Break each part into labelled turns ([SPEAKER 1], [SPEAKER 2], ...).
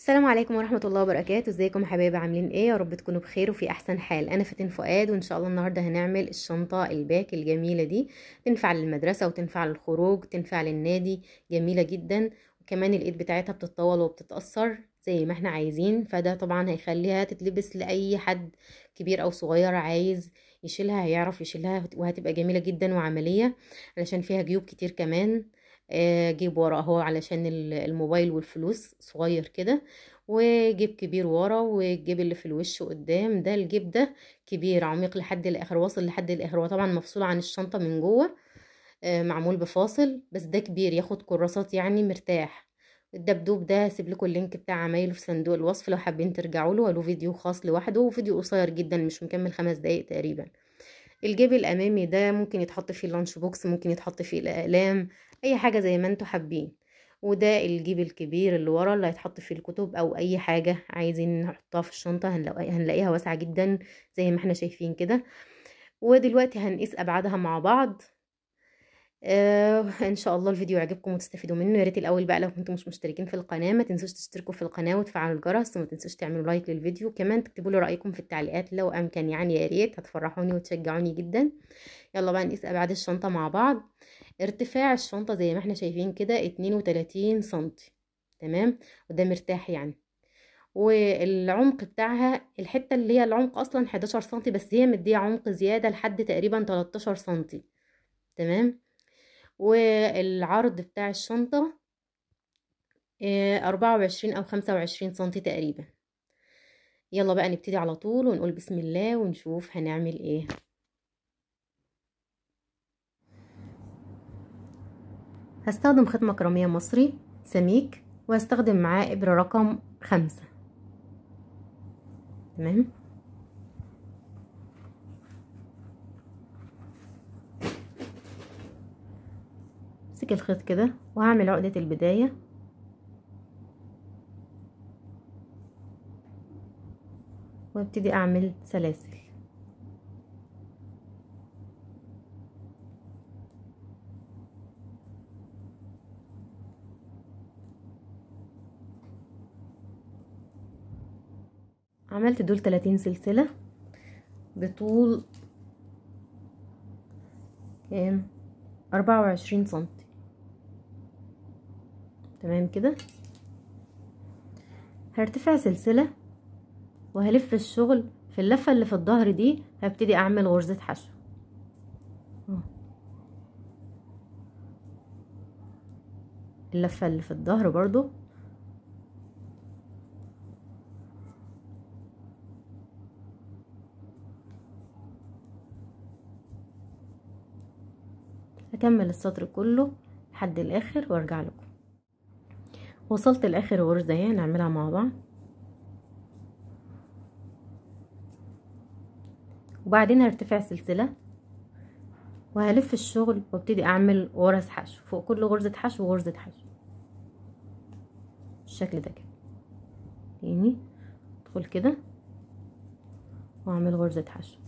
[SPEAKER 1] السلام عليكم ورحمة الله وبركاته ازيكم حبايبي عاملين ايه يا رب تكونوا بخير وفي احسن حال انا فاتن فؤاد وان شاء الله النهاردة هنعمل الشنطة الباك الجميلة دي تنفع للمدرسة وتنفع للخروج تنفع للنادي جميلة جدا وكمان الايد بتاعتها بتتطول وبتتأثر زي ما احنا عايزين فده طبعا هيخليها تتلبس لأي حد كبير او صغير عايز يشيلها هيعرف يشيلها وهتبقى جميلة جدا وعملية علشان فيها جيوب كتير كمان جيب ورا اهو علشان الموبايل والفلوس صغير كده وجيب كبير ورا والجيب اللي في الوش قدام ده الجيب ده كبير عميق لحد الاخر واصل لحد الاخر هو طبعا مفصول عن الشنطه من جوه آه، معمول بفاصل بس ده كبير ياخد كراسات يعني مرتاح الدبدوب ده هسيب لكم اللينك بتاع عمايله في صندوق الوصف لو حابين ترجعوا له له فيديو خاص لوحده وفيديو قصير جدا مش مكمل خمس دقايق تقريبا الجيب الامامي ده ممكن يتحط فيه اللانش بوكس ممكن يتحط فيه الاقلام اي حاجه زي ما انتوا حابين وده الجيب الكبير اللي ورا اللي هيتحط فيه الكتب او اي حاجه عايزين نحطها في الشنطه هنلاقيها واسعه جدا زي ما احنا شايفين كده ودلوقتي هنقيس ابعادها مع بعض آه ان شاء الله الفيديو يعجبكم وتستفيدوا منه يا ريت الاول بقى لو كنتم مش مشتركين في القناه ما تنسوش تشتركوا في القناه وتفعلوا الجرس وما تنسوش تعملوا لايك للفيديو كمان تكتبوا لي رايكم في التعليقات لو امكن يعني يا ريت هتفرحوني وتشجعوني جدا يلا بقى نقيس ابعاد الشنطه مع بعض ارتفاع الشنطه زي ما احنا شايفين كده 32 سم تمام وده مرتاح يعني والعمق بتاعها الحته اللي هي العمق اصلا 11 سم بس هي مديه عمق زياده لحد تقريبا 13 سم تمام والعرض بتاع الشنطة آه، أربعة وعشرين أو خمسة وعشرين سنتي تقريبا يلا بقى نبتدي على طول ونقول بسم الله ونشوف هنعمل ايه هستخدم خيط مكرمية مصري سميك وهستخدم معاه إبرة رقم خمسة تمام همسك الخيط كده وهعمل عقدة البداية وابتدي اعمل سلاسل عملت دول 30 سلسلة بطول كام 24 سنت تمام كده هرتفع سلسلة وهلف الشغل في اللفة اللي في الظهر دي هبتدي اعمل غرزة حشو اللفة اللي في الظهر برضو هكمل السطر كله لحد الاخر وارجع لكم وصلت لاخر غرزه اهي نعملها مع بعض وبعدين هرتفع سلسله وهلف الشغل وابتدي اعمل غرز حشو فوق كل غرزه حشو غرزه حشو بالشكل ده كده يعني ادخل كده واعمل غرزه حشو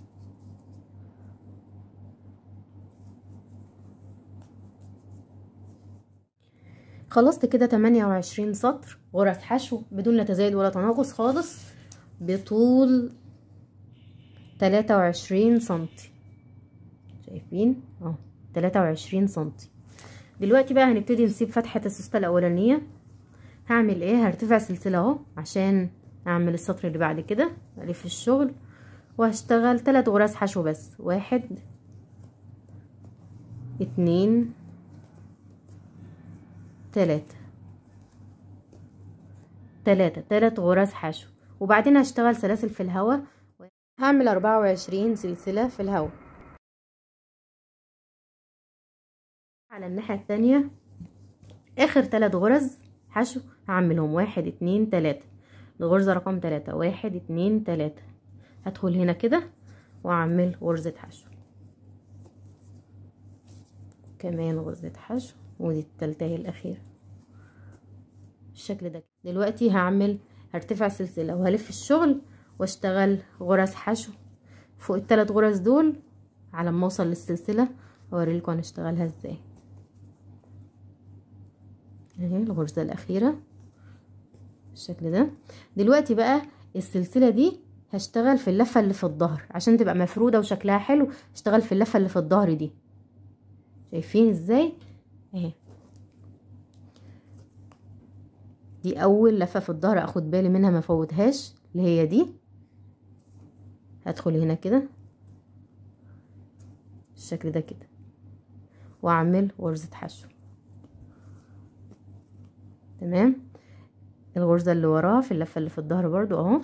[SPEAKER 1] خلصت كده 28 سطر غرز حشو بدون لا تزايد ولا تناقص خالص بطول 23 سنتي شايفين اهو 23 سنتي دلوقتي بقى هنبتدي نسيب فتحة السوستة الأولانية هعمل ايه هرتفع سلسلة اهو عشان اعمل السطر اللي بعد كده الف الشغل وهشتغل تلات غرز حشو بس واحد اتنين تلاتة تلاتة تلات غرز حشو وبعدين هشتغل سلاسل في الهوا هعمل أربعة وعشرين سلسلة في الهوا على الناحية الثانية آخر تلات غرز حشو هعملهم واحد اتنين تلاتة الغرزة رقم تلاتة واحد اتنين تلاتة هدخل هنا كده وأعمل غرزة حشو كمان غرزة حشو ودي التالتة هي الأخيرة بالشكل ده دلوقتي هعمل هرتفع سلسلة وهلف الشغل واشتغل غرز حشو فوق التلات غرز دول على ما اوصل للسلسلة اوريلكوا هنشتغلها ازاي اهي الغرزة الأخيرة بالشكل ده دلوقتي بقى السلسلة دي هشتغل في اللفة اللي في الظهر عشان تبقى مفرودة وشكلها حلو هشتغل في اللفة اللي في الظهر دي شايفين ازاي اهي دي اول لفه في الظهر اخد بالي منها ما فوتهاش اللي هي دي هدخل هنا كده الشكل ده كده واعمل غرزه حشو تمام الغرزه اللي وراها في اللفه اللي في الظهر برضو اهو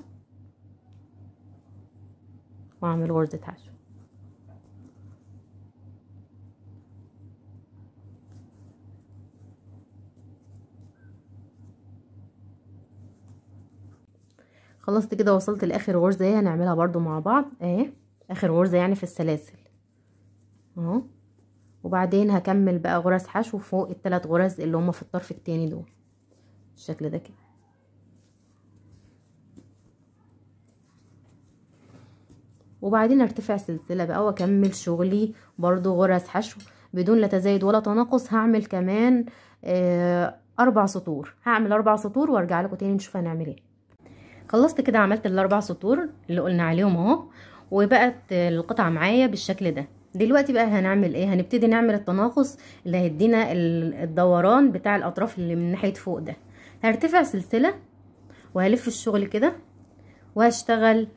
[SPEAKER 1] واعمل غرزه حشو خلصت كده وصلت لاخر غرزه اهي يعني هنعملها برضو مع بعض اهي اخر غرزه يعني في السلاسل اهو وبعدين هكمل بقى غرز حشو فوق الثلاث غرز اللي هما في الطرف التاني دول بالشكل ده كده وبعدين ارتفع سلسله بقى واكمل شغلي برضو غرز حشو بدون لا تزايد ولا تناقص هعمل كمان آه، اربع سطور هعمل اربع سطور وارجع لكم تاني نشوف هنعمل ايه خلصت كده عملت الاربع سطور اللي قلنا عليهم اهو وبقت القطعه معايا بالشكل ده دلوقتي بقى هنعمل ايه هنبتدي نعمل التناقص اللي هيدينا الدوران بتاع الاطراف اللي من ناحيه فوق ده هرتفع سلسله وهلف الشغل كده وهشتغل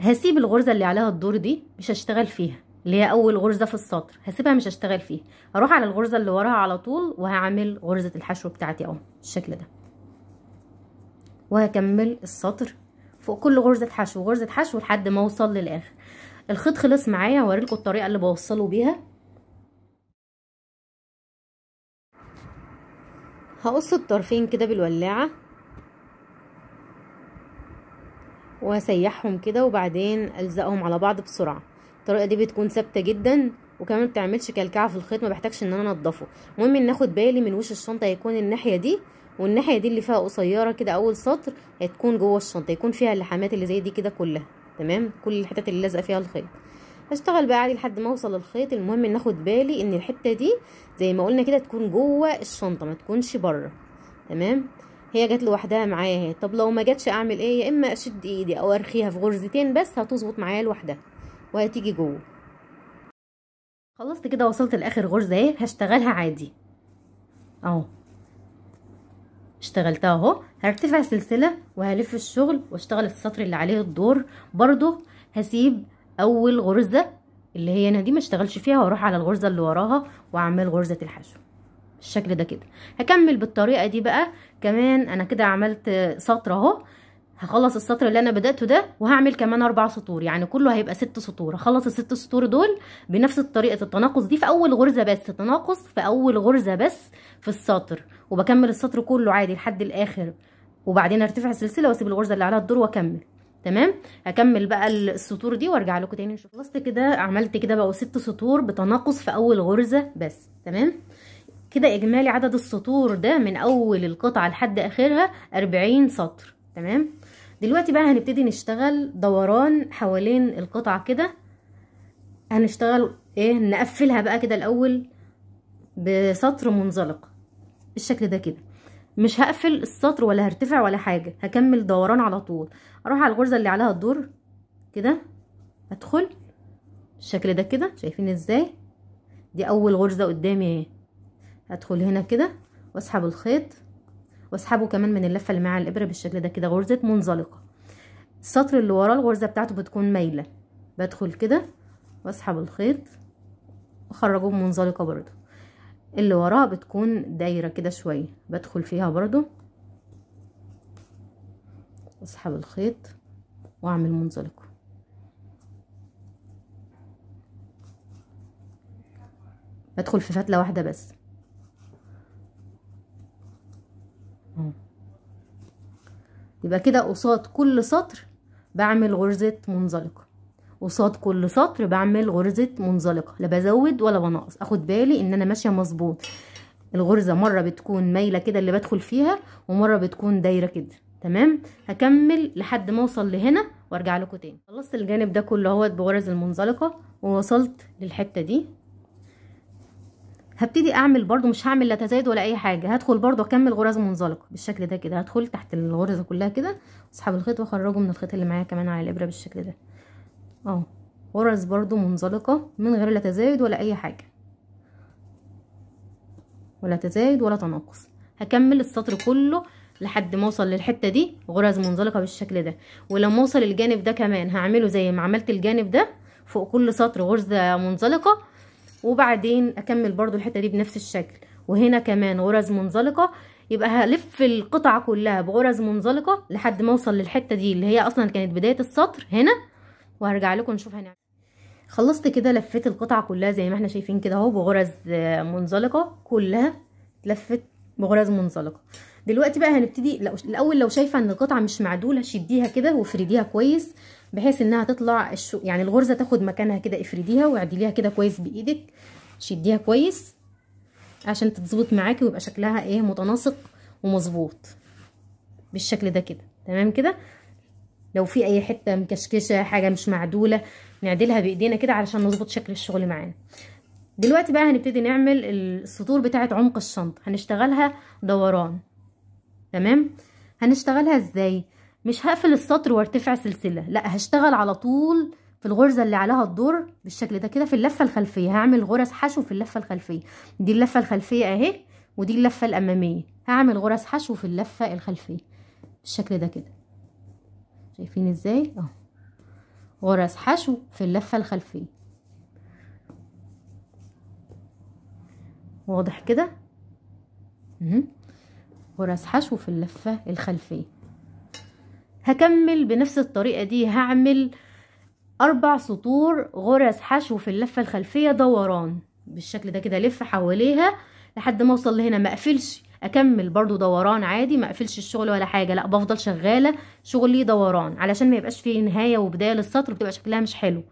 [SPEAKER 1] هسيب الغرزه اللي عليها الدور دي مش هشتغل فيها اللي هي اول غرزه في السطر هسيبها مش هشتغل فيها هروح على الغرزه اللي وراها على طول وهعمل غرزه الحشو بتاعتي اهو بالشكل ده وهكمل السطر فوق كل غرزه حشو غرزه حشو لحد ما اوصل للاخر الخيط خلص معايا هوريلكم الطريقه اللي بوصله بيها هقص الطرفين كده بالولاعه وهسيحهم كده وبعدين الزقهم على بعض بسرعه الطريقه دي بتكون ثابته جدا وكمان ما بتعملش كلكعه في الخيط ما بحتاجش ان انا انضفه المهم ان ناخد بالي من وش الشنطه هيكون الناحيه دي والناحيه دي اللي فيها قصيره كده اول سطر هتكون جوه الشنطه يكون فيها اللحامات اللي زي دي كده كلها تمام كل الحتت اللي لازقه فيها الخيط هشتغل بقى عادي لحد ما اوصل للخيط المهم ان اخد بالي ان الحته دي زي ما قلنا كده تكون جوه الشنطه ما تكونش بره تمام هي جت لوحدها معايا اهي طب لو ما جتش اعمل ايه يا اما اشد ايدي او ارخيها في غرزتين بس هتظبط معايا لوحدها وهتيجي جوه خلصت كده وصلت لاخر غرزه اهي هشتغلها عادي اهو اشتغلتها اهو هرتفع سلسله وهلف الشغل واشتغل السطر اللي عليه الدور برضو هسيب اول غرزه اللي هي انا دي ما اشتغلش فيها واروح على الغرزه اللي وراها واعمل غرزه الحشو بالشكل ده كده هكمل بالطريقه دي بقى كمان انا كده عملت سطر اهو هخلص السطر اللي انا بدأته ده وهعمل كمان اربع سطور يعني كله هيبقى ست سطور هخلص الست سطور دول بنفس طريقة التناقص دي في اول غرزة بس تناقص في اول غرزة بس في السطر وبكمل السطر كله عادي لحد الاخر وبعدين ارتفع السلسلة واسيب الغرزة اللي عليها الدور واكمل تمام هكمل بقى السطور دي وارجع لكم تاني نشوف خلصت كده عملت كده بقوا ست سطور بتناقص في اول غرزة بس تمام كده اجمالي عدد السطور ده من اول القطعة لحد اخرها اربعين سطر تمام دلوقتي بقى هنبتدي نشتغل دوران حوالين القطعة كده هنشتغل ايه نقفلها بقى كده الاول بسطر منزلق بالشكل ده كده مش هقفل السطر ولا هرتفع ولا حاجة هكمل دوران على طول اروح على الغرزة اللي عليها الدور كده ادخل بالشكل ده كده شايفين ازاي دي اول غرزة قدامي اهي هدخل هنا كده واسحب الخيط واسحبه كمان من اللفه اللي مع الابره بالشكل ده كده غرزه منزلقه السطر اللي ورا الغرزه بتاعته بتكون مايله بدخل كده واسحب الخيط واخرجه منزلقه برده اللي وراها بتكون دايره كده شويه بدخل فيها برده اسحب الخيط واعمل منزلقه بدخل في فتله واحده بس يبقى كده قصاد كل سطر بعمل غرزة منزلقة قصاد كل سطر بعمل غرزة منزلقة لا بزود ولا بنقص اخد بالي ان انا ماشية مظبوط الغرزة مرة بتكون مايلة كده اللي بدخل فيها ومرة بتكون دايرة كده تمام هكمل لحد ما اوصل لهنا وارجع لكم تاني خلصت الجانب ده كله اهوت بغرز المنزلقة ووصلت للحتة دي هبتدي اعمل برضو مش هعمل لا تزايد ولا اي حاجه هدخل برضو اكمل غرز منزلقه بالشكل ده كده هدخل تحت الغرزه كلها كده اسحب الخيط واخرجه من الخيط اللي معايا كمان على الابره بالشكل ده اهو غرز برضو منزلقه من غير لا تزايد ولا اي حاجه ولا تزايد ولا تناقص هكمل السطر كله لحد ما اوصل للحته دي غرز منزلقه بالشكل ده ولما اوصل الجانب ده كمان هعمله زي ما عملت الجانب ده فوق كل سطر غرزه منزلقه وبعدين اكمل برضو الحته دي بنفس الشكل وهنا كمان غرز منزلقه يبقى هلف القطعه كلها بغرز منزلقه لحد ما اوصل للحته دي اللي هي اصلا كانت بدايه السطر هنا وهرجع لكم نشوف هنعمل خلصت كده لفيت القطعه كلها زي ما احنا شايفين كده اهو بغرز منزلقه كلها اتلفت بغرز منزلقه دلوقتي بقى هنبتدي الاول لو شايفه ان القطعه مش معدوله شديها كده وافرديها كويس بحيث انها تطلع الشو يعني الغرزه تاخد مكانها كده افرديها واعدليها كده كويس بايدك شديها كويس عشان تتظبط معاكي ويبقى شكلها ايه متناسق ومظبوط بالشكل ده كده تمام كده لو في اي حته مكشكشه حاجه مش معدوله نعدلها بايدينا كده علشان نظبط شكل الشغل معانا دلوقتي بقى هنبتدي نعمل السطور بتاعه عمق الشنطه هنشتغلها دوران تمام هنشتغلها ازاي مش هقفل السطر وارتفع سلسله لا هشتغل على طول في الغرزه اللي عليها الدور بالشكل ده كده في اللفه الخلفيه هعمل غرز حشو في اللفه الخلفيه دي اللفه الخلفيه اهي ودي اللفه الاماميه هعمل غرز حشو في اللفه الخلفيه بالشكل ده كده شايفين ازاي اهو غرز حشو في اللفه الخلفيه واضح كده غرز حشو في اللفه الخلفيه هكمل بنفس الطريقة دي هعمل أربع سطور غرز حشو في اللفة الخلفية دوران بالشكل ده كده لف حواليها لحد ما اوصل لهنا ما اقفلش اكمل برضو دوران عادي ما اقفلش الشغل ولا حاجه لا بفضل شغاله شغلي دوران علشان ما يبقاش فيه نهايه وبدايه للسطر بتبقى شكلها مش حلو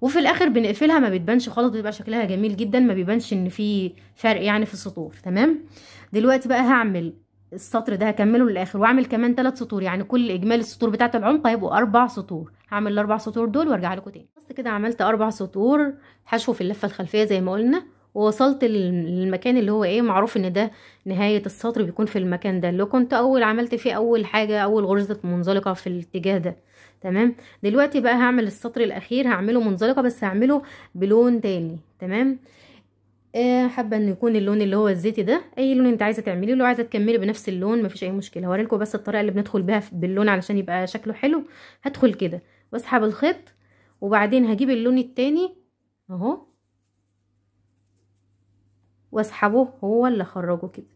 [SPEAKER 1] وفي الاخر بنقفلها ما بتبانش خالص بتبقى شكلها جميل جدا ما بيبانش ان في فرق يعني في السطور تمام دلوقتي بقى هعمل السطر ده هكمله للاخر واعمل كمان ثلاث سطور يعني كل اجمالي السطور بتاعه العمق هيبقوا اربع سطور هعمل الاربع سطور دول وارجع لكم تاني بس كده عملت اربع سطور حشو في اللفه الخلفيه زي ما قلنا ووصلت للمكان اللي هو ايه معروف ان ده نهايه السطر بيكون في المكان ده اللي كنت اول عملت فيه اول حاجه اول غرزه منزلقه في الاتجاه ده تمام دلوقتي بقى هعمل السطر الاخير هعمله منزلقه بس هعمله بلون تاني تمام آه، حابه ان يكون اللون اللي هو الزيتي ده اي لون انت عايزه تعمليه لو عايزه تكملي بنفس اللون مفيش اي مشكله هوريلكم بس الطريقه اللي بندخل بيها باللون علشان يبقى شكله حلو هدخل كده واسحب الخيط وبعدين هجيب اللون التاني اهو واسحبه هو اللي اخرجه كده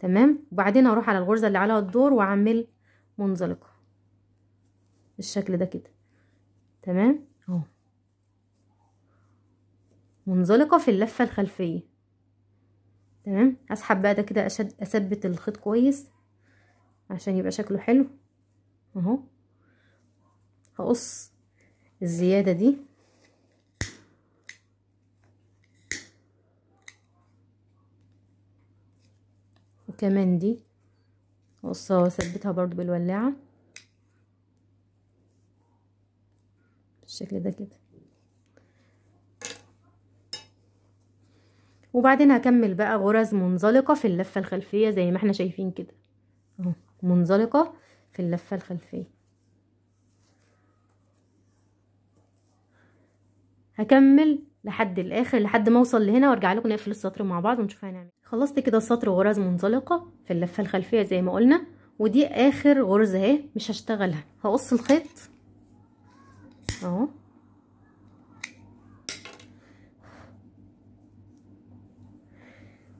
[SPEAKER 1] تمام وبعدين هروح على الغرزه اللي عليها الدور واعمل منزلقه بالشكل ده كده تمام منزلقة في اللفة الخلفية تمام اسحب بقى ده كده أشد أثبت الخيط كويس عشان يبقى شكله حلو اهو هقص الزيادة دي وكمان دي هقصها واثبتها برضو بالولاعة بالشكل ده كده وبعدين هكمل بقى غرز منزلقة في اللفة الخلفية زي ما احنا شايفين كده اهو منزلقة في اللفة الخلفية هكمل لحد الاخر لحد ما اوصل لهنا وارجع لكم نقفل السطر مع بعض ونشوف هنعمل إيه. خلصت كده السطر غرز منزلقة في اللفة الخلفية زي ما قلنا ودي اخر غرزة اهي مش هشتغلها هقص الخيط اهو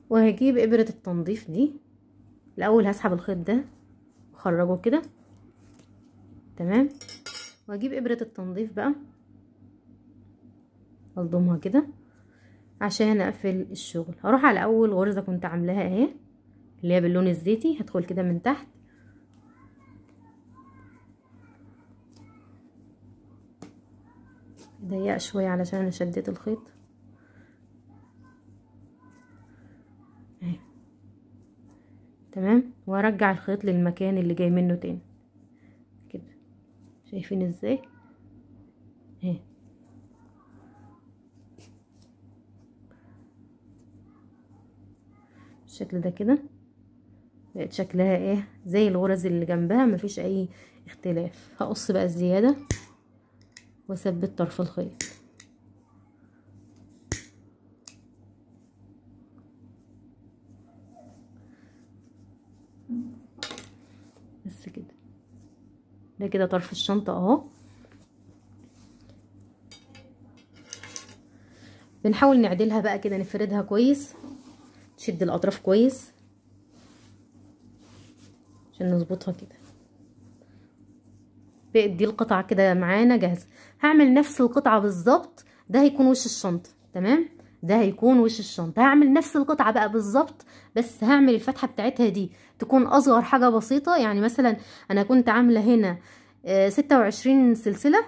[SPEAKER 1] وهجيب ابرة التنظيف دي الاول هسحب الخيط ده واخرجه كده تمام واجيب ابرة التنظيف بقى الضمها كده عشان اقفل الشغل هروح على اول غرزة كنت عاملاها اهي اللي هي باللون الزيتي هدخل كده من تحت ضيق شوية علشان انا شديت الخيط تمام وارجع الخيط للمكان اللي جاي منه تاني كده شايفين ازاي اهي بالشكل ده كده بقت شكلها ايه زي الغرز اللي جنبها مفيش اي اختلاف هقص بقى الزياده واثبت طرف الخيط ده كده طرف الشنطة اهو بنحاول نعدلها بقى كده نفردها كويس نشد الاطراف كويس عشان نظبطها كده بقت دي القطعة كده معانا جاهزة هعمل نفس القطعة بالظبط ده هيكون وش الشنطة تمام ده هيكون وش الشنطه هعمل نفس القطعه بقى بالظبط بس هعمل الفتحه بتاعتها دي تكون اصغر حاجه بسيطه يعني مثلا انا كنت عامله هنا آه، ستة وعشرين سلسله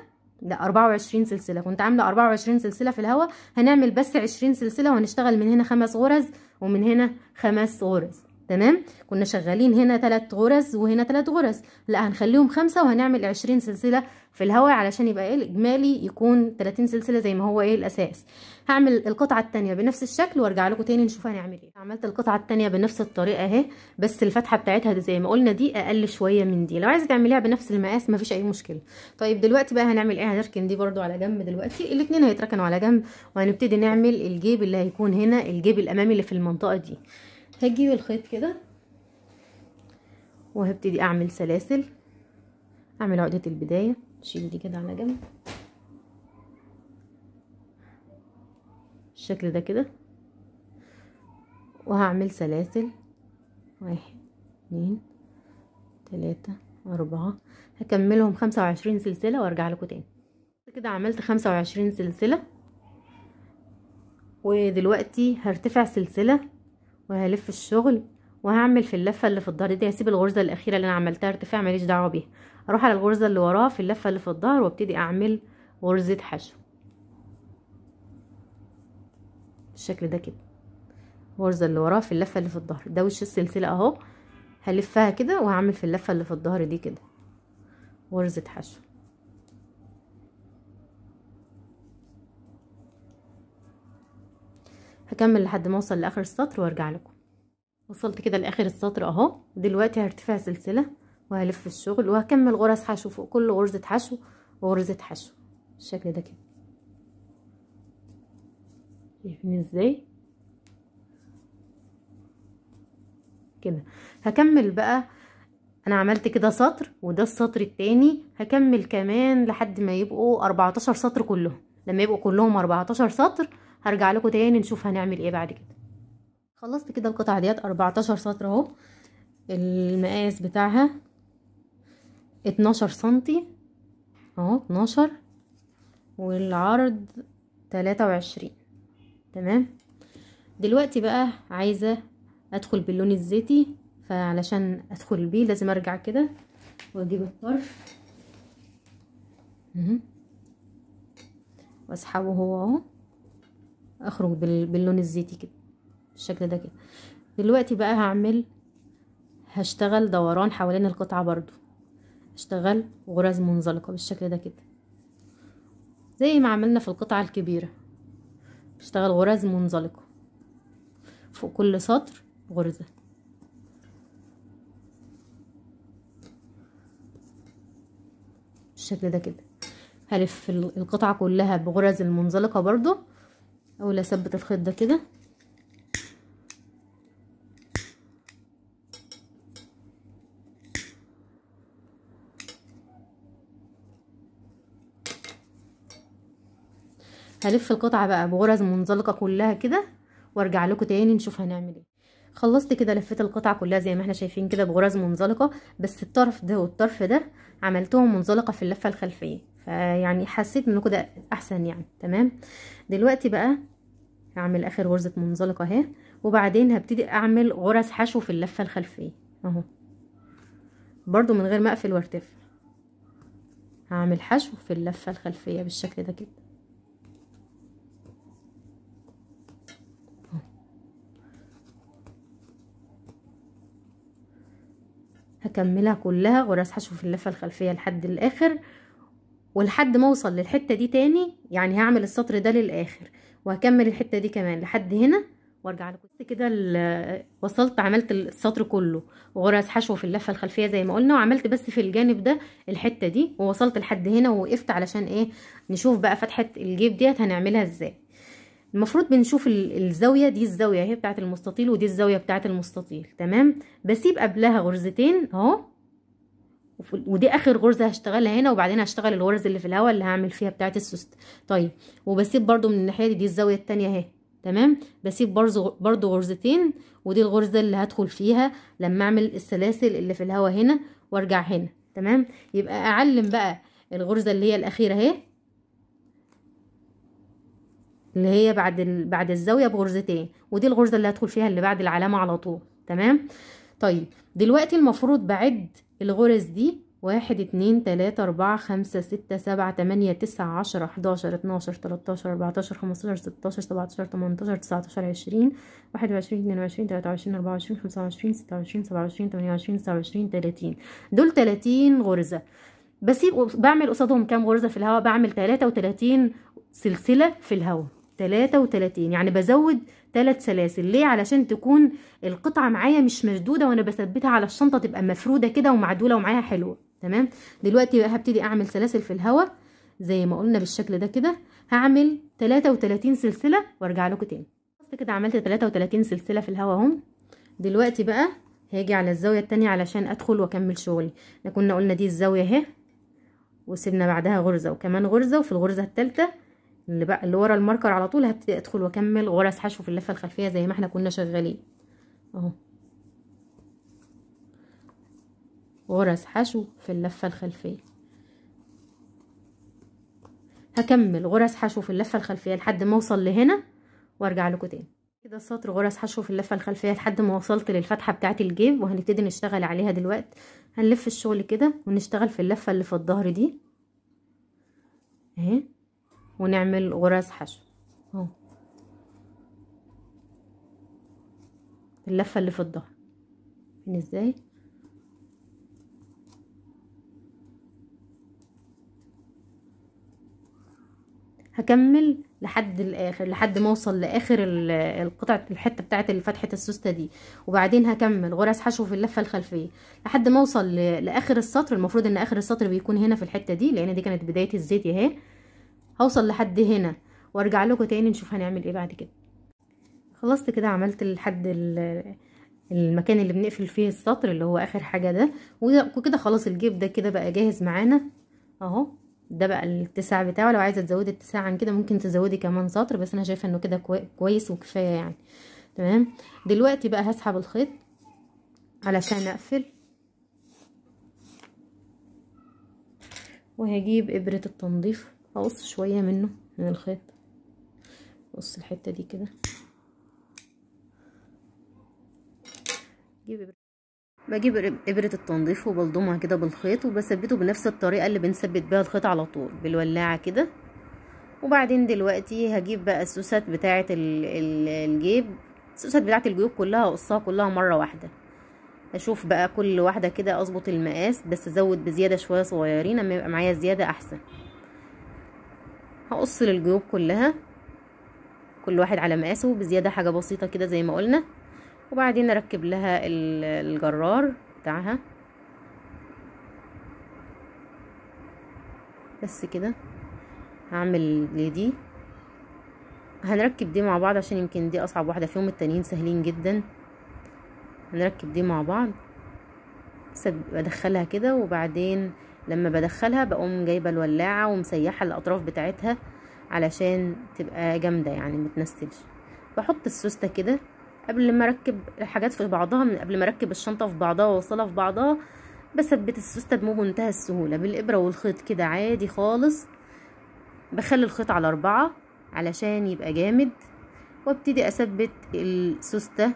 [SPEAKER 1] لا أربعة وعشرين سلسله كنت عامله أربعة وعشرين سلسله في الهوا هنعمل بس عشرين سلسله وهنشتغل من هنا خمس غرز ومن هنا خمس غرز تمام كنا شغالين هنا ثلاث غرز وهنا ثلاث غرز لا هنخليهم خمسة وهنعمل عشرين سلسلة في الهواء علشان يبقى ايه الاجمالي يكون ثلاثين سلسلة زي ما هو ايه الاساس هعمل القطعة التانية بنفس الشكل وارجع لكم تاني نشوف هنعمل ايه عملت القطعة التانية بنفس الطريقة اهي بس الفتحة بتاعتها زي ما قلنا دي اقل شوية من دي لو عايزة تعمليها بنفس المقاس مفيش اي مشكلة طيب دلوقتي بقى هنعمل ايه هنركن دي برضو على جنب دلوقتي الاتنين هيتركنوا على جنب وهنبتدي نعمل الجيب اللي هيكون هنا الجيب الامامي اللي في المنطقة دي هجيب الخيط كده وهبتدي اعمل سلاسل اعمل عقده البدايه شيل دي كده على جنب بالشكل ده كده وهعمل سلاسل واحد اتنين تلاتة أربعة هكملهم خمسة وعشرين سلسلة وارجع لكم تاني كده عملت خمسة وعشرين سلسلة ودلوقتي هرتفع سلسلة وهلف الشغل وهعمل في اللفه اللي في الظهر دي هسيب الغرزه الاخيره اللي انا عملتها ارتفاع ماليش دعوه بيها اروح على الغرزه اللي وراها في اللفه اللي في الظهر وابتدي اعمل غرزه حشو بالشكل ده كده الغرزه اللي وراها في اللفه اللي في الظهر ده وش السلسله اهو هلفها كده وهعمل في اللفه اللي في الظهر دي كده غرزه حشو هكمل لحد ما اوصل لاخر السطر وارجع لكم وصلت كده لاخر السطر اهو دلوقتي هرتفع سلسله وهلف الشغل وهكمل غرز حشو فوق كل غرزه حشو وغرزه حشو بالشكل ده كده شايفين ازاي كده هكمل بقى انا عملت كده سطر وده السطر التاني هكمل كمان لحد ما يبقوا 14 سطر كلهم لما يبقوا كلهم 14 سطر هرجع لكم تاني نشوف هنعمل ايه بعد كده خلصت كده القطعه ديت 14 سطر اهو المقاس بتاعها 12 سنتي اهو 12 والعرض 23 تمام دلوقتي بقى عايزه ادخل باللون الزيتي فعلشان ادخل بيه لازم ارجع كده واجيب الطرف واسحبه هو اهو اخرج باللون الزيتي كده بالشكل ده كده دلوقتي بقى هعمل هشتغل دوران حوالين القطعة برضو اشتغل غرز منزلقة بالشكل ده كده زي ما عملنا في القطعة الكبيرة اشتغل غرز منزلقة فوق كل سطر غرزة بالشكل ده كده هلف القطعة كلها بغرز المنزلقة برضو اول اثبت الخيط ده كده هلف القطعه بقى بغرز منزلقه كلها كده وارجع لكم تاني نشوف هنعمل ايه خلصت كده لفيت القطعه كلها زي ما احنا شايفين كده بغرز منزلقه بس الطرف ده والطرف ده عملتهم منزلقه في اللفه الخلفيه يعني حسيت انه كده احسن يعني تمام دلوقتي بقى هعمل اخر غرزه منزلقه اهي وبعدين هبتدي اعمل غرز حشو في اللفه الخلفيه اهو برضو من غير ما اقفل وارتفع هعمل حشو في اللفه الخلفيه بالشكل ده كده هكملها كلها غرز حشو في اللفه الخلفيه لحد الاخر ولحد ما اوصل للحته دي تاني يعني هعمل السطر ده للاخر وهكمل الحته دي كمان لحد هنا وارجع لكم كده وصلت عملت السطر كله غرز حشو في اللفه الخلفيه زي ما قلنا وعملت بس في الجانب ده الحته دي ووصلت لحد هنا ووقفت علشان ايه نشوف بقى فتحه الجيب ديت هنعملها ازاي المفروض بنشوف الزاويه دي الزاويه هي بتاعه المستطيل ودي الزاويه بتاعه المستطيل تمام بسيب قبلها غرزتين اهو ودي اخر غرزه هشتغلها هنا وبعدين هشتغل الغرز اللي في الهواء اللي هعمل فيها بتاعه السوست طيب وبسيب برضو من الناحيه دي دي الزاويه الثانيه اهي تمام بسيب برضو برضو غرزتين ودي الغرزه اللي هدخل فيها لما اعمل السلاسل اللي في الهواء هنا وارجع هنا تمام يبقى اعلم بقى الغرزه اللي هي الاخيره اهي اللي هي بعد ال... بعد الزاويه بغرزتين ودي الغرزه اللي هدخل فيها اللي بعد العلامه على طول تمام طيب دلوقتي المفروض بعد الغرز دي واحد اتنين تلاتة اربعة خمسة ستة سبعة تمانية تسعة عشرة حداشر اتناشر تلاتاشر اربعتاشر خمستاشر ستاشر سبعتاشر تمنتاشر تسعتاشر عشرين واحد وعشرين اتنين وعشرين تلاتة وعشرين اربعة وعشرين خمسة وعشرين ستة وعشرين سبعة وعشرين تمانية وعشرين تسعة وعشرين تلاتين دول تلاتين غرزة بسيب بعمل قصادهم كام غرزة في الهواء بعمل تلاتة وتلاتين سلسلة في الهواء تلاتة وتلاتين يعني بزود ثلاث سلاسل ليه علشان تكون القطعه معايا مش مشدوده وانا بثبتها على الشنطه تبقى مفروده كده ومعدوله ومعايا حلوه تمام دلوقتي بقى هبتدي اعمل سلاسل في الهواء زي ما قلنا بالشكل ده كده هعمل 33 سلسله وارجع لكم تاني كده عملت 33 سلسله في الهواء اهم دلوقتي بقى هاجي على الزاويه الثانيه علشان ادخل واكمل شغلي احنا كنا قلنا دي الزاويه اهي وسيبنا بعدها غرزه وكمان غرزه وفي الغرزه الثالثه اللي بقى اللي ورا الماركر على طول ادخل واكمل غرز حشو في اللفه الخلفيه زي ما احنا كنا شغالين اهو غرز حشو في اللفه الخلفيه هكمل غرز حشو في اللفه الخلفيه لحد ما اوصل لهنا وارجع لكم تاني كده السطر غرز حشو في اللفه الخلفيه لحد ما وصلت للفتحه بتاعه الجيب وهنبتدي نشتغل عليها دلوقتي هنلف الشغل كده ونشتغل في اللفه اللي في الظهر دي اهي ونعمل غرز حشو اهو اللفه اللي في الظهر من ازاي هكمل لحد الاخر لحد ما اوصل لاخر القطعه الحته بتاعه فتحه السوسته دي وبعدين هكمل غرز حشو في اللفه الخلفيه لحد ما اوصل لاخر السطر المفروض ان اخر السطر بيكون هنا في الحته دي لان دي كانت بدايه الزيت اهي هوصل لحد هنا وارجع لكم تاني نشوف هنعمل ايه بعد كده خلصت كده عملت لحد المكان اللي بنقفل فيه السطر اللي هو اخر حاجه ده وكده خلاص الجيب ده كده بقى جاهز معانا اهو ده بقى الاتساع بتاعه لو عايزه تزودي اتساع عن كده ممكن تزودي كمان سطر بس انا شايفه انه كده كويس وكفايه يعني تمام دلوقتي بقى هسحب الخيط علشان اقفل وهجيب ابره التنظيف هقص شوية منه من الخيط اقص الحتة دي كده بجيب ابرة التنظيف وبلضمها كده بالخيط وبثبته بنفس الطريقة اللي بنثبت بيها الخيط على طول بالولاعة كده وبعدين دلوقتي هجيب بقى السوسات بتاعة الجيب السوسات بتاعة الجيوب كلها اقصها كلها مرة واحدة اشوف بقى كل واحدة كده اظبط المقاس بس ازود بزيادة شوية صغيرين اما يبقى معايا زيادة احسن هقص للجيوب كلها كل واحد على مقاسه بزيادة حاجة بسيطة كده زي ما قلنا وبعدين اركب لها الجرار بتاعها بس كده هعمل دي هنركب دي مع بعض عشان يمكن دي اصعب واحدة فيهم التانيين سهلين جدا هنركب دي مع بعض بس بدخلها كده وبعدين لما بدخلها بقوم جايبه الولاعه ومسيحه الاطراف بتاعتها علشان تبقى جامده يعني متنستلش بحط السوسته كده قبل ما اركب الحاجات في بعضها من قبل ما اركب الشنطه في بعضها واوصلها في بعضها بثبت السوسته بمنتهى السهوله بالابره والخيط كده عادي خالص بخلي الخيط على اربعه علشان يبقى جامد وابتدي اثبت السوسته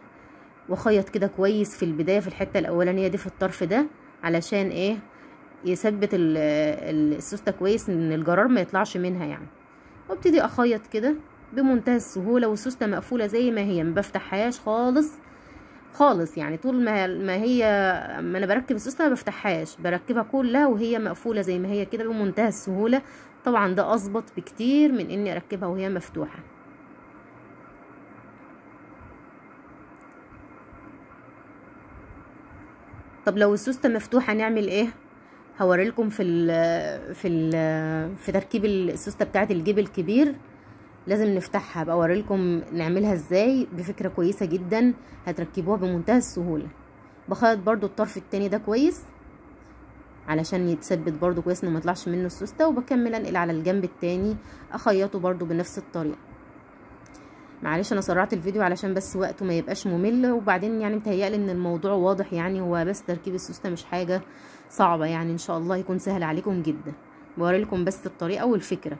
[SPEAKER 1] واخيط كده كويس في البدايه في الحته الاولانيه دي في الطرف ده علشان ايه يثبت السوسته كويس ان الجرار ما يطلعش منها يعني وابتدي اخيط كده بمنتهى السهوله والسوسته مقفوله زي ما هي ما بفتحهاش خالص خالص يعني طول ما ما هي ما انا بركب السوسته ما بفتحهاش بركبها كلها وهي مقفوله زي ما هي كده بمنتهى السهوله طبعا ده اظبط بكتير من اني اركبها وهي مفتوحه طب لو السوسته مفتوحه نعمل ايه هوريلكم في ال في ال في تركيب السوسته بتاعه الجيب الكبير لازم نفتحها بقى اوريلكم نعملها ازاي بفكره كويسه جدا هتركبوها بمنتهى السهوله بخيط برضو الطرف التاني ده كويس علشان يتثبت برضو كويس انه ما يطلعش منه السوسته وبكمل انقل على الجنب التاني اخيطه برضو بنفس الطريقه معلش انا سرعت الفيديو علشان بس وقته ما يبقاش ممل وبعدين يعني متهيألي ان الموضوع واضح يعني هو بس تركيب السوسته مش حاجه صعبه يعني ان شاء الله يكون سهل عليكم جدا لكم بس الطريقه والفكره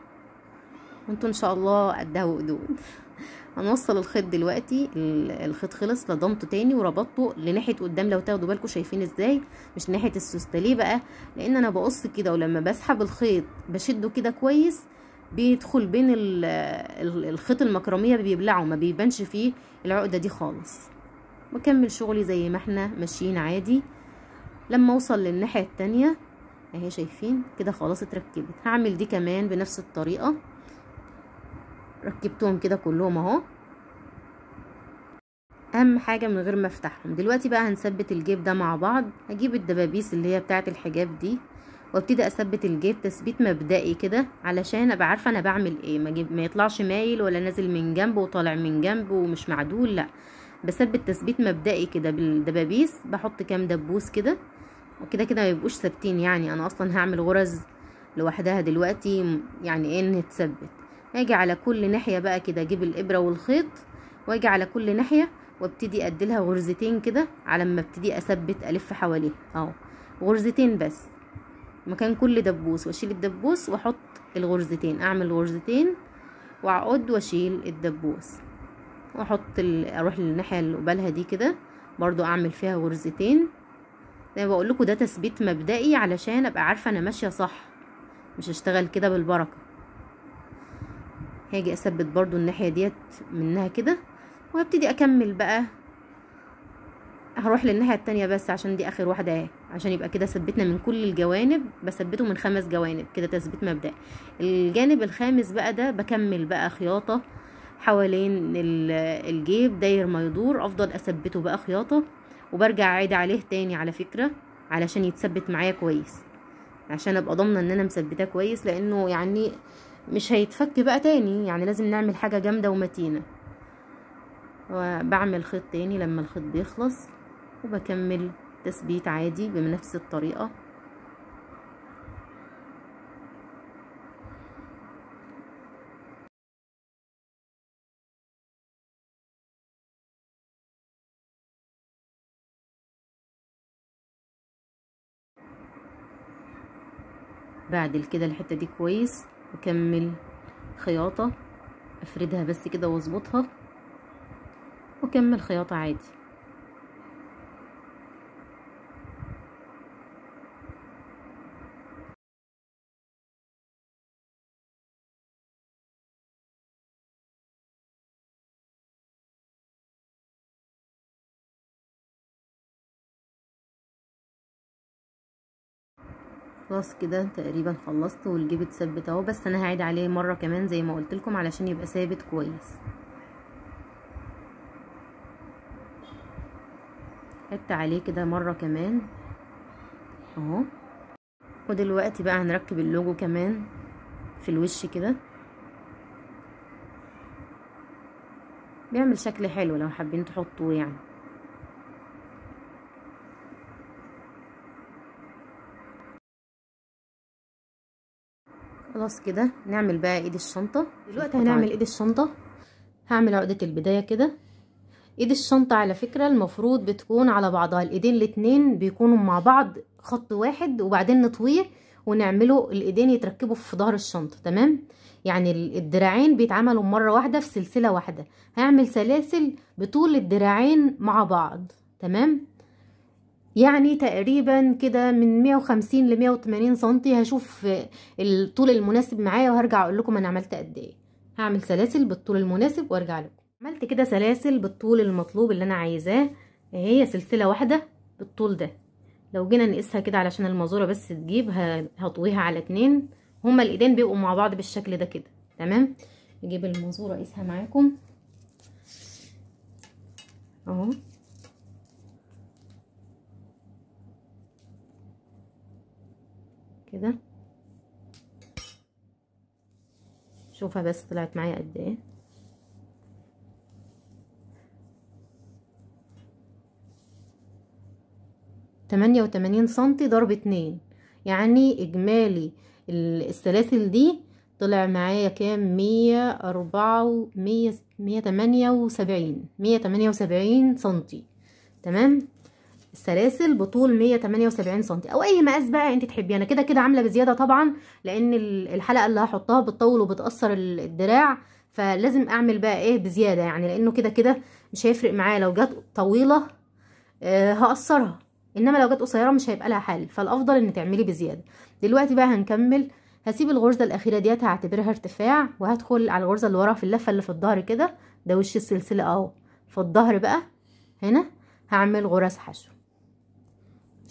[SPEAKER 1] وانتوا ان شاء الله قدها وقدود هنوصل الخيط دلوقتي الخيط خلص لضمته تاني وربطته لناحيه قدام لو تاخدوا بالكم شايفين ازاي مش ناحيه السوسته ليه بقى لان انا بقص كده ولما بسحب الخيط بشده كده كويس بيدخل بين الخيط المكرميه بيبلعه ما بيبانش فيه العقده دي خالص بكمل شغلي زي ما احنا ماشيين عادي لما اوصل للناحيه التانية اهي شايفين كده خلاص اتركبت هعمل دي كمان بنفس الطريقه ركبتهم كده كلهم اهو اهم حاجه من غير ما افتحهم دلوقتي بقى هنثبت الجيب ده مع بعض هجيب الدبابيس اللي هي بتاعه الحجاب دي وابتدي اثبت الجيب تثبيت مبدئي كده علشان ابقى عارفه انا بعمل ايه ما, ما يطلعش مايل ولا نازل من جنب وطالع من جنب ومش معدول لا بثبت تثبيت مبدئي كده بالدبابيس بحط كام دبوس كده وكده كده ما يبقوش ثابتين يعني انا اصلا هعمل غرز لوحدها دلوقتي يعني ايه ان تثبت اجي على كل ناحيه بقى كده اجيب الابره والخيط واجي على كل ناحيه وابتدي اديلها غرزتين كده على ما ابتدي اثبت الف حواليها اهو غرزتين بس مكان كل دبوس واشيل الدبوس واحط الغرزتين اعمل غرزتين واعقد واشيل الدبوس واحط ال... اروح للناحيه اللي قبالها دي كده برضو اعمل فيها غرزتين زي ما بقول لكم ده تثبيت مبدئي علشان ابقى عارفه انا ماشيه صح مش هشتغل كده بالبركه هاجي اثبت برضو الناحيه ديت منها كده وهبتدي اكمل بقى هروح للناحيه التانية بس عشان دي اخر واحده اهي عشان يبقى كده ثبتنا من كل الجوانب بثبته من خمس جوانب كده تثبيت مبدئي الجانب الخامس بقى ده بكمل بقى خياطه حوالين الجيب داير ما يدور افضل اثبته بقى خياطه وبرجع اعيد عليه تاني على فكره علشان يتثبت معايا كويس عشان ابقى ضامنه ان انا مثبتاه كويس لانه يعني مش هيتفك بقى تاني يعني لازم نعمل حاجه جامده ومتينه وبعمل خيط تاني لما الخيط بيخلص وبكمل تثبيت عادي بنفس الطريقة بعدل كده الحتة دي كويس وكمل خياطة افردها بس كده واظبطها وكمل خياطة عادي خلاص كده تقريبا خلصت والجيب اتثبت اهو بس انا هعيد عليه مره كمان زي ما قلت لكم علشان يبقى ثابت كويس عدت عليه كده مره كمان اهو ودلوقتي بقى هنركب اللوجو كمان في الوش كده بيعمل شكل حلو لو حابين تحطوه يعني خلاص كده نعمل بقى ايد الشنطه دلوقتي هنعمل ايد الشنطه هعمل عقده البدايه كده ايد الشنطه على فكره المفروض بتكون على بعضها الايدين الاتنين بيكونوا مع بعض خط واحد وبعدين نطويه ونعمله الايدين يتركبوا في ظهر الشنطه تمام يعني الدراعين بيتعملوا مره واحده في سلسله واحده هعمل سلاسل بطول الدراعين مع بعض تمام يعني تقريبا كده من 150 ل 180 سنتي هشوف الطول المناسب معايا وهرجع اقول لكم انا عملت قد ايه هعمل سلاسل بالطول المناسب وارجع لكم عملت كده سلاسل بالطول المطلوب اللي انا عايزاه هي سلسله واحده بالطول ده لو جينا نقيسها كده علشان المزوره بس تجيب هطويها على اتنين هما الايدين بيبقوا مع بعض بالشكل ده كده تمام اجيب المزوره اقيسها معاكم اهو كده شوفها بس طلعت معايا قد ايه تمانية وتمانين سنتي ضرب اتنين يعني اجمالي السلاسل دي طلع معايا كام مية أربعة ومية مية تمانية وسبعين مية تمانية وسبعين سنتي تمام السلاسل بطول 178 سنتي او اي مقاس بقى انت تحبيه انا كده كده عامله بزياده طبعا لان الحلقه اللي هحطها بتطول وبتاثر الدراع فلازم اعمل بقى ايه بزياده يعني لانه كده كده مش هيفرق معايا لو جت طويله آه هقصرها انما لو جت قصيره مش هيبقى لها حل فالافضل ان تعملي بزياده دلوقتي بقى هنكمل هسيب الغرزه الاخيره ديت هعتبرها ارتفاع وهدخل على الغرزه اللي ورا في اللفه اللي في الظهر كده ده وش السلسله اهو في الظهر بقى هنا هعمل غرز حشو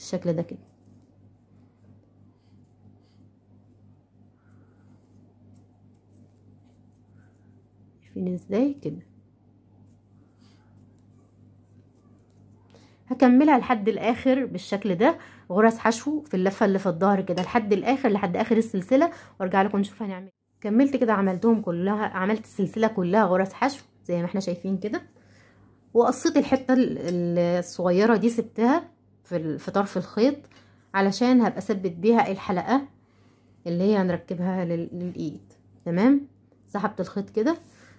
[SPEAKER 1] بالشكل ده كده شايفين ازاي كده هكملها لحد الاخر بالشكل ده غرز حشو في اللفه اللي في الظهر كده لحد الاخر لحد اخر السلسله وارجع لكم نشوف هنعمل إيه. كملت كده عملتهم كلها عملت السلسله كلها غرز حشو زي ما احنا شايفين كده وقصيت الحته الصغيره دي سبتها في, طرف الخيط علشان هبقى اثبت بيها الحلقه اللي هي هنركبها للايد تمام سحبت الخيط كده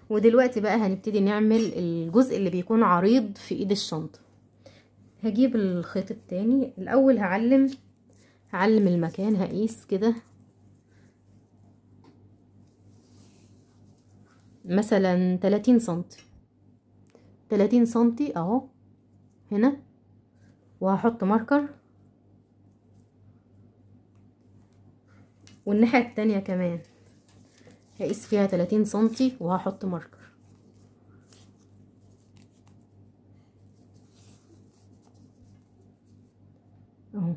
[SPEAKER 1] ودلوقتي بقى هنبتدي نعمل الجزء اللي بيكون عريض في ايد الشنطه هجيب الخيط التاني الاول هعلم هعلم المكان هقيس كده مثلا 30 سنتي 30 سنتي اهو هنا وهحط ماركر والناحية التانية كمان هقيس فيها تلاتين سنتي وهحط ماركر اهو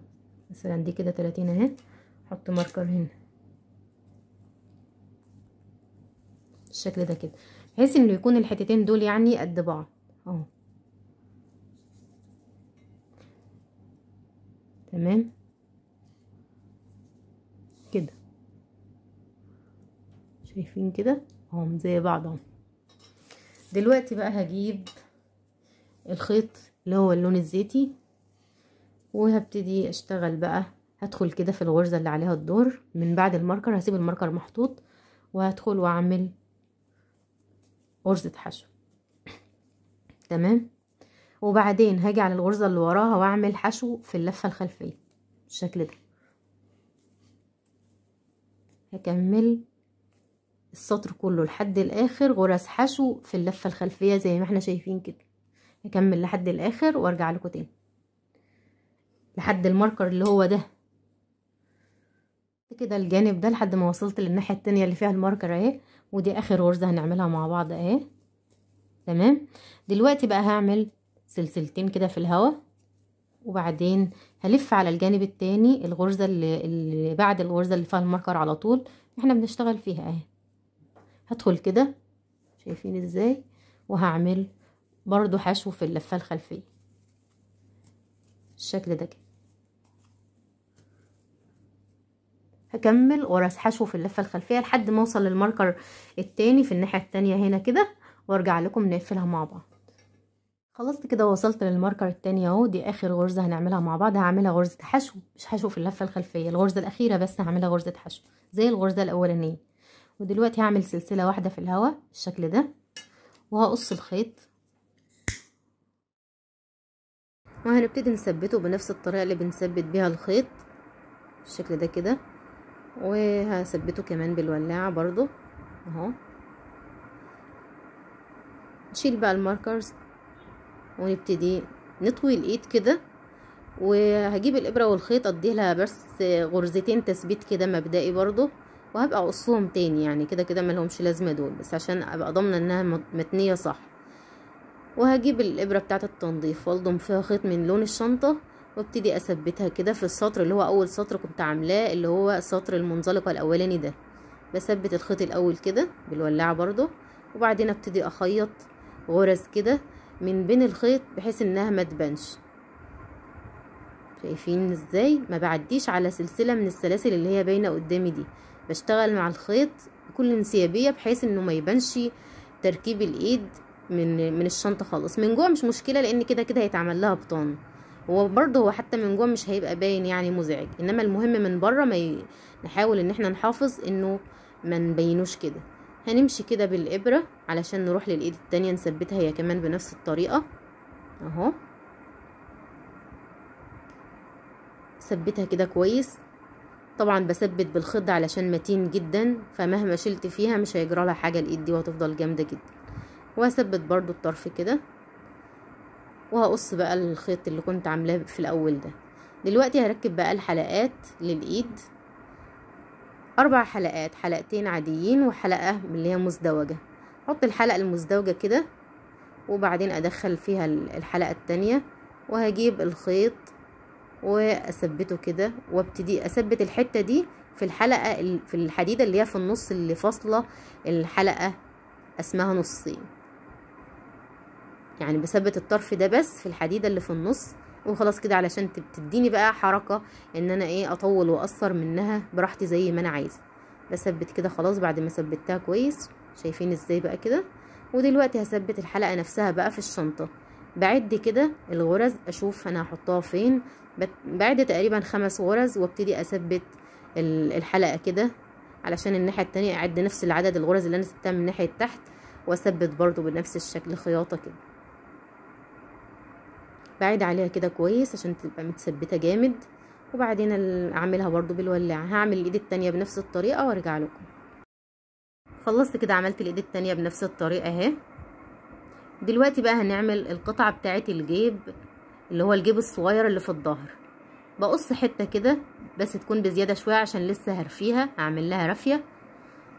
[SPEAKER 1] مثلا دي كده تلاتين اهي حط ماركر هنا بالشكل ده كده بحيث انه يكون الحتتين دول يعني قد بعض اهو تمام كده شايفين كده اهم زي بعض دلوقتي بقى هجيب الخيط اللي هو اللون الزيتي وهبتدي اشتغل بقى هدخل كده في الغرزة اللي عليها الدور من بعد الماركر هسيب الماركر محطوط وهدخل واعمل غرزة حشو تمام وبعدين هاجي على الغرزة اللي وراها واعمل حشو في اللفة الخلفية بالشكل ده هكمل السطر كله لحد الاخر غرز حشو في اللفة الخلفية زي ما احنا شايفين كده هكمل لحد الاخر وارجع لكم تاني لحد الماركر اللي هو ده كده الجانب ده لحد ما وصلت للناحية التانية اللي فيها الماركر اهي ودي اخر غرزة هنعملها مع بعض اهي تمام دلوقتي بقى هعمل سلسلتين كده في الهوا وبعدين هلف على الجانب التاني الغرزة اللي, اللي بعد الغرزة اللي فيها الماركر على طول احنا بنشتغل فيها اهي هدخل كده شايفين ازاي وهعمل برضو حشو في اللفة الخلفية الشكل ده كده هكمل ورا حشو في اللفة الخلفية لحد ما اوصل للماركر التاني في الناحية التانية هنا كده وارجع لكم نقفلها مع بعض خلصت كده وصلت للماركر التاني اهو دي اخر غرزه هنعملها مع بعض هعملها غرزه حشو مش حشو في اللفه الخلفيه الغرزه الاخيره بس هعملها غرزه حشو زي الغرزه الاولانيه ودلوقتي هعمل سلسله واحده في الهوا بالشكل ده وهقص الخيط وهنبتدي نثبته بنفس الطريقه اللي بنثبت بيها الخيط بالشكل ده كده وهثبته كمان بالولاعه برضو اهو نشيل بقى الماركرز ونبتدي نطوي الايد كده وهجيب الابره والخيط ادي لها بس غرزتين تثبيت كده مبدئي برضو وهبقى اقصهم تاني يعني كده كده ملهمش لازمه دول بس عشان ابقى ضامنه انها متنيه صح وهجيب الابره بتاعه التنظيف والضم فيها خيط من لون الشنطه وابتدي اثبتها كده في السطر اللي هو اول سطر كنت عاملاه اللي هو السطر المنزلق الاولاني ده بثبت الخيط الاول كده بالولاعه برضو وبعدين ابتدي اخيط غرز كده من بين الخيط بحيث انها ما تبانش شايفين ازاي ما بعديش على سلسله من السلاسل اللي هي باينه قدامي دي بشتغل مع الخيط بكل انسيابيه بحيث انه ما يبانش تركيب الايد من من الشنطه خالص من جوه مش مشكله لان كده كده هيتعمل لها بطانه هو برضه هو حتى من جوه مش هيبقى باين يعني مزعج انما المهم من بره ما ي... نحاول ان احنا نحافظ انه ما نبينوش كده هنمشي كده بالابره علشان نروح للايد التانية نثبتها هي كمان بنفس الطريقة اهو ثبتها كده كويس طبعا بثبت بالخض علشان متين جدا فمهما شلت فيها مش هيجرى لها حاجه الايد دي وهتفضل جامده جدا وهثبت برضو الطرف كده وهقص بقى الخيط اللي كنت عاملاه في الاول ده دلوقتي هركب بقى الحلقات للايد اربع حلقات حلقتين عاديين وحلقه اللي هي مزدوجه احط الحلقة المزدوجة كده وبعدين ادخل فيها الحلقة التانية وهجيب الخيط واثبته كده وابتدي اثبت الحتة دي في الحلقة في الحديدة اللي هي في النص اللي فاصلة الحلقة اسمها نصين يعني بثبت الطرف ده بس في الحديدة اللي في النص وخلاص كده علشان تديني بقى حركة ان انا ايه اطول واقصر منها براحتي زي ما انا عايزه بثبت كده خلاص بعد ما ثبتها كويس شايفين ازاي بقى كده ودلوقتي هثبت الحلقة نفسها بقى في الشنطة بعد كده الغرز اشوف انا هحطها فين بعد تقريبا خمس غرز وابتدي اثبت الحلقة كده علشان الناحية التانية اعد نفس العدد الغرز اللي انا سبتها من ناحية تحت واثبت برضو بنفس الشكل خياطة كده بعد عليها كده كويس عشان تبقى متثبتة جامد وبعدين اعملها برضو بالولاعة هعمل الايد التانية بنفس الطريقة وارجع لكم خلصت كده عملت الايد التانية بنفس الطريقة اهي دلوقتي بقى هنعمل القطعة بتاعت الجيب اللي هو الجيب الصغير اللي في الظهر بقص حتة كده بس تكون بزيادة شوية عشان لسه هرفيها هعمل لها رفية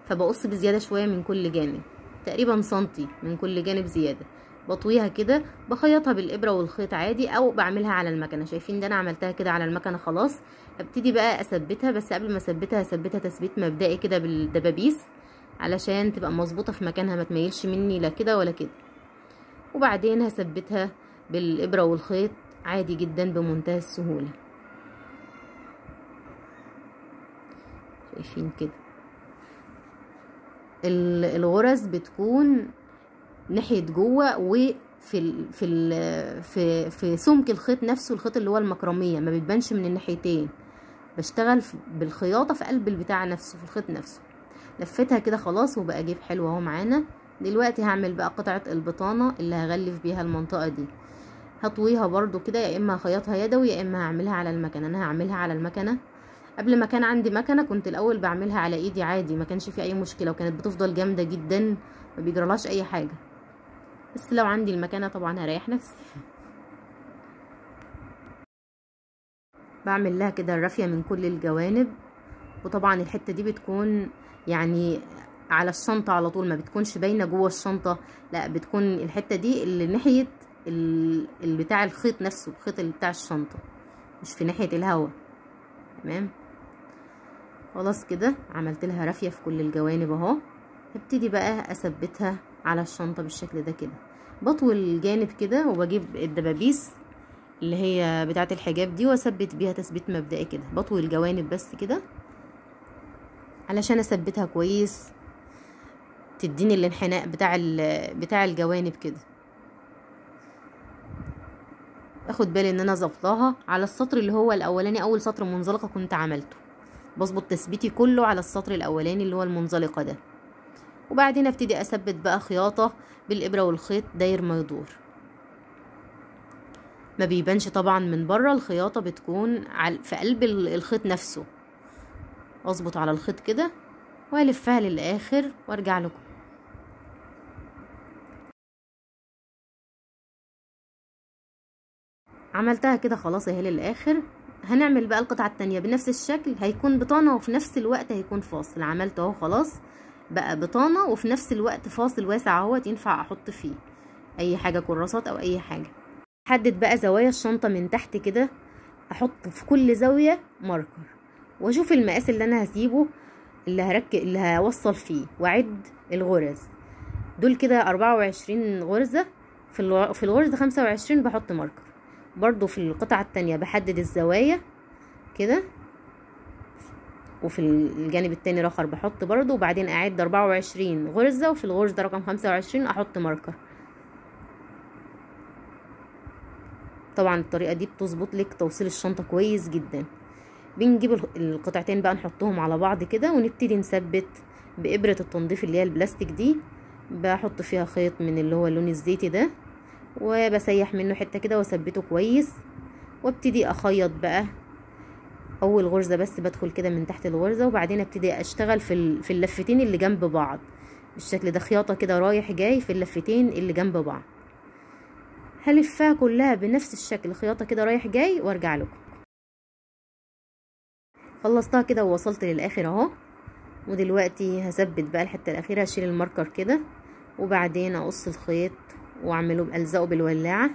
[SPEAKER 1] فبقص بزيادة شوية من كل جانب تقريبا سنتي من كل جانب زيادة بطويها كده بخيطها بالإبرة والخيط عادي أو بعملها على المكنة شايفين ده أنا عملتها كده على المكنة خلاص ابتدي بقى أثبتها بس قبل ما أثبتها هثبتها تثبيت مبدئي كده بالدبابيس علشان تبقى مظبوطه في مكانها ما تميلش مني لا كده ولا كده وبعدين هثبتها بالابره والخيط عادي جدا بمنتهى السهوله شايفين كده الغرز بتكون ناحيه جوه وفي في في في سمك الخيط نفسه الخيط اللي هو المكرميه ما بتبانش من الناحيتين بشتغل بالخياطه في قلب البتاع نفسه في الخيط نفسه لفتها كده خلاص وبقى جيب حلو اهو معانا دلوقتي هعمل بقى قطعة البطانة اللي هغلف بيها المنطقة دي هطويها برضو كده يا اما هخيطها يدوي يا اما هعملها على المكنة انا هعملها على المكنة قبل ما كان عندي مكنه كنت الاول بعملها على ايدي عادي ما كانش في اي مشكله وكانت بتفضل جامده جدا ما بيجرالهاش اي حاجه بس لو عندي المكنه طبعا هريح نفسي بعمل لها كده الرافيه من كل الجوانب وطبعا الحته دي بتكون يعني على الشنطة على طول ما بتكونش باينة جوه الشنطة لا بتكون الحتة دي اللي ناحية بتاع الخيط نفسه الخيط اللي بتاع الشنطة مش في ناحية الهوا تمام خلاص كده عملت لها رافية في كل الجوانب اهو هبتدي بقى اثبتها على الشنطة بالشكل ده كده بطوي الجانب كده وبجيب الدبابيس اللي هي بتاعة الحجاب دي واثبت بيها تثبيت مبدئي كده بطوي الجوانب بس كده علشان اثبتها كويس تديني الانحناء بتاع بتاع الجوانب كده اخد بالي ان انا ظبطاها على السطر اللي هو الاولاني اول سطر منزلقه كنت عملته بظبط تثبيتي كله على السطر الاولاني اللي هو المنزلقه ده وبعدين ابتدي اثبت بقى خياطه بالابره والخيط داير ما يدور ما بيبانش طبعا من بره الخياطه بتكون في قلب الخيط نفسه واظبط على الخيط كده والفها للاخر وارجع لكم عملتها كده خلاص اهي للاخر هنعمل بقى القطعه التانية بنفس الشكل هيكون بطانه وفي نفس الوقت هيكون فاصل عملت اهو خلاص بقى بطانه وفي نفس الوقت فاصل واسع اهوت ينفع احط فيه اي حاجه كراسات او اي حاجه حدد بقى زوايا الشنطه من تحت كده احط في كل زاويه ماركر واشوف المقاس اللي انا هسيبه اللي هركب اللي هوصل فيه واعد الغرز دول كده اربعة وعشرين غرزة في الو... في الغرزة خمسة وعشرين بحط ماركر برضو في القطعة التانية بحدد الزوايا كده وفي الجانب التاني الاخر بحط برضو وبعدين اعد اربعة وعشرين غرزة وفي الغرزة رقم خمسة وعشرين احط ماركر طبعا الطريقة دي بتظبط لك توصيل الشنطة كويس جدا بنجيب القطعتين بقى نحطهم على بعض كده ونبتدي نثبت بإبرة التنظيف اللي هي البلاستيك دي بحط فيها خيط من اللي هو اللون الزيتي ده وبسيح منه حتة كده واثبته كويس وابتدي اخيط بقى اول غرزة بس بدخل كده من تحت الغرزة وبعدين ابتدي اشتغل في, في اللفتين اللي جنب بعض بالشكل ده خياطة كده رايح جاي في اللفتين اللي جنب بعض هلفها كلها بنفس الشكل خياطة كده رايح جاي وارجع لكم خلصتها كده ووصلت للاخر اهو ودلوقتي هثبت بقى الحته الاخيره هشيل الماركر كده وبعدين اقص الخيط واعمله الزقه بالولاعه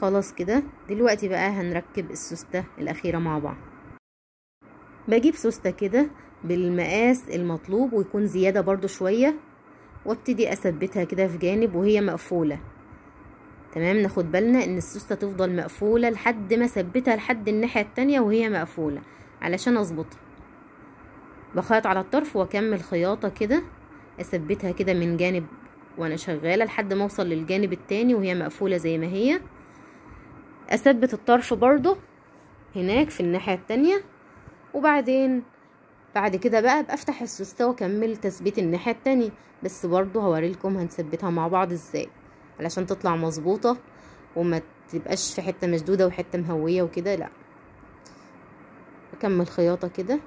[SPEAKER 1] خلاص كده دلوقتي بقى هنركب السوسته الاخيره مع بعض بجيب سوسته كده بالمقاس المطلوب ويكون زياده برده شويه وابتدي اثبتها كده في جانب وهي مقفوله تمام ناخد بالنا ان السوسته تفضل مقفوله لحد ما ثبتها لحد الناحيه التانية وهي مقفوله علشان اظبطها بخيط على الطرف واكمل خياطه كده اثبتها كده من جانب وانا شغاله لحد ما اوصل للجانب التاني وهي مقفوله زي ما هي اثبت الطرف برضو هناك في الناحيه التانية وبعدين بعد كده بقى بفتح السوسته واكمل تثبيت الناحيه التانية بس برضو هوريلكم هنثبتها مع بعض ازاي علشان تطلع مظبوطة وما تبقاش في حتة مشدودة وحتة مهوية وكده لا بكمل خياطة كده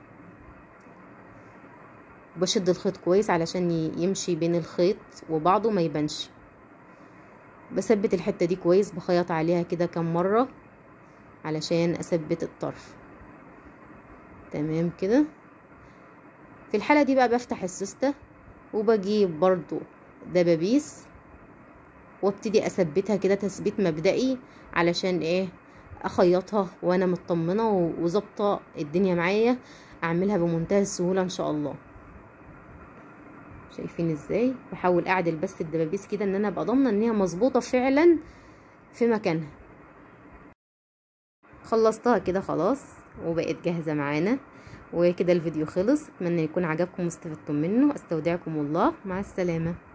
[SPEAKER 1] بشد الخيط كويس علشان يمشي بين الخيط وبعضه ما يبانش بثبت الحتة دي كويس بخيط عليها كده كم مرة علشان اثبت الطرف تمام كده في الحالة دي بقى بفتح السوستة وبجيب برضو دبابيس وابتدي اثبتها كده تثبيت مبدئي علشان ايه اخيطها وانا مطمنه وظابطه الدنيا معايا اعملها بمنتهى السهوله ان شاء الله شايفين ازاي بحاول اعدل بس الدبابيس كده ان انا ابقى ضامنه ان هي مظبوطه فعلا في مكانها خلصتها كده خلاص وبقت جاهزه معانا وكده الفيديو خلص اتمنى يكون عجبكم واستفدتم منه استودعكم الله مع السلامه